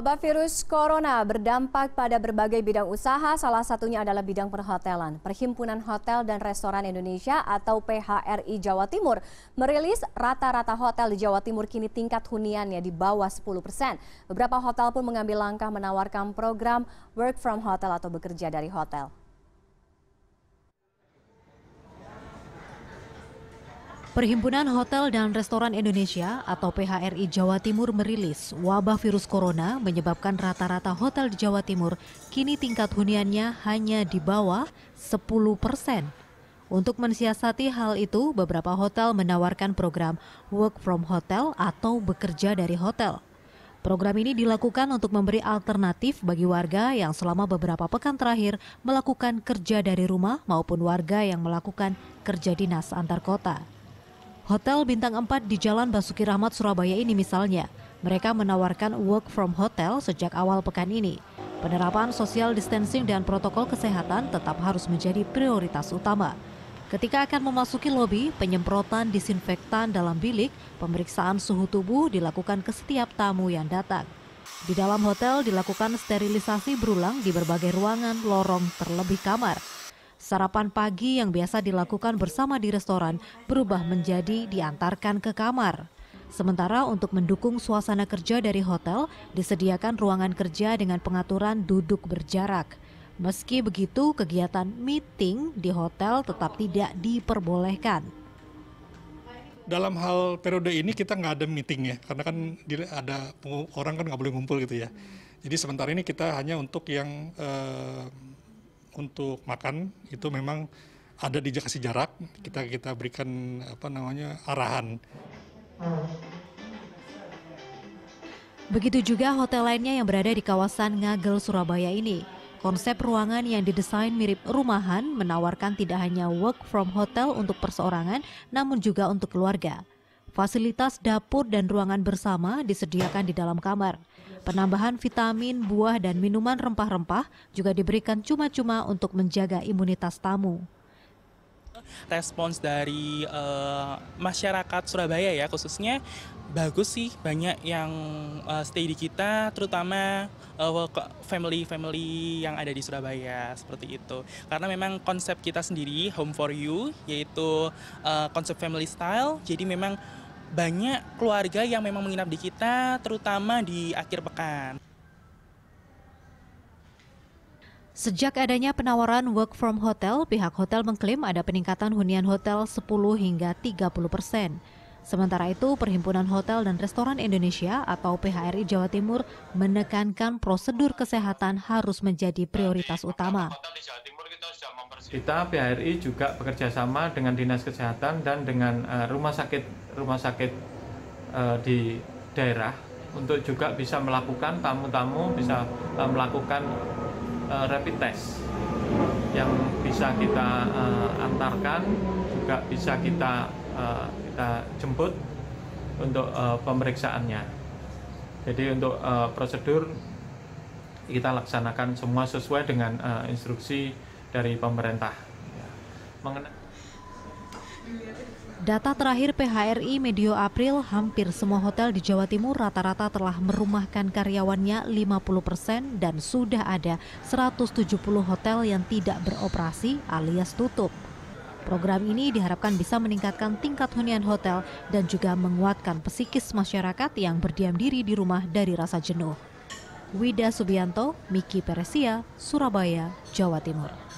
Wabah virus corona berdampak pada berbagai bidang usaha, salah satunya adalah bidang perhotelan. Perhimpunan Hotel dan Restoran Indonesia atau PHRI Jawa Timur merilis rata-rata hotel di Jawa Timur kini tingkat huniannya di bawah 10 persen. Beberapa hotel pun mengambil langkah menawarkan program work from hotel atau bekerja dari hotel. Perhimpunan Hotel dan Restoran Indonesia atau PHRI Jawa Timur merilis wabah virus corona menyebabkan rata-rata hotel di Jawa Timur kini tingkat huniannya hanya di bawah 10 persen. Untuk mensiasati hal itu, beberapa hotel menawarkan program work from hotel atau bekerja dari hotel. Program ini dilakukan untuk memberi alternatif bagi warga yang selama beberapa pekan terakhir melakukan kerja dari rumah maupun warga yang melakukan kerja dinas antar kota. Hotel bintang 4 di Jalan Basuki Rahmat Surabaya ini misalnya, mereka menawarkan work from hotel sejak awal pekan ini. Penerapan social distancing dan protokol kesehatan tetap harus menjadi prioritas utama. Ketika akan memasuki lobi, penyemprotan disinfektan dalam bilik, pemeriksaan suhu tubuh dilakukan ke setiap tamu yang datang. Di dalam hotel dilakukan sterilisasi berulang di berbagai ruangan, lorong, terlebih kamar. Sarapan pagi yang biasa dilakukan bersama di restoran berubah menjadi diantarkan ke kamar. Sementara untuk mendukung suasana kerja dari hotel, disediakan ruangan kerja dengan pengaturan duduk berjarak. Meski begitu, kegiatan meeting di hotel tetap tidak diperbolehkan. Dalam hal periode ini kita nggak ada meeting ya, karena kan ada orang kan nggak boleh ngumpul gitu ya. Jadi sementara ini kita hanya untuk yang eh, untuk makan itu memang ada di kasih jarak kita kita berikan apa namanya arahan. Begitu juga hotel lainnya yang berada di kawasan Ngagel Surabaya ini. Konsep ruangan yang didesain mirip rumahan menawarkan tidak hanya work from hotel untuk perseorangan namun juga untuk keluarga. Fasilitas dapur dan ruangan bersama disediakan di dalam kamar. Penambahan vitamin, buah, dan minuman rempah-rempah juga diberikan cuma-cuma untuk menjaga imunitas tamu respons dari uh, masyarakat Surabaya ya khususnya bagus sih banyak yang uh, stay di kita terutama eh, family-family uh, yang ada di Surabaya seperti itu karena memang konsep kita sendiri home for you yaitu uh, konsep family style jadi memang banyak keluarga yang memang menginap di kita, terutama di akhir pekan. Sejak adanya penawaran work from hotel, pihak hotel mengklaim ada peningkatan hunian hotel 10 hingga 30 persen. Sementara itu, Perhimpunan Hotel dan Restoran Indonesia atau PHRI Jawa Timur menekankan prosedur kesehatan harus menjadi prioritas utama. Kita PHRI juga bekerja sama dengan Dinas Kesehatan dan dengan eh, rumah sakit rumah sakit eh, di daerah untuk juga bisa melakukan tamu-tamu bisa eh, melakukan rapid test yang bisa kita antarkan juga bisa kita kita jemput untuk pemeriksaannya. Jadi untuk uh, prosedur kita laksanakan semua sesuai dengan uh, instruksi dari pemerintah. Data terakhir PHRI medio April, hampir semua hotel di Jawa Timur rata-rata telah merumahkan karyawannya 50% dan sudah ada 170 hotel yang tidak beroperasi alias tutup. Program ini diharapkan bisa meningkatkan tingkat hunian hotel dan juga menguatkan psikis masyarakat yang berdiam diri di rumah dari rasa jenuh. Wida Subianto, Miki Peresia, Surabaya, Jawa Timur.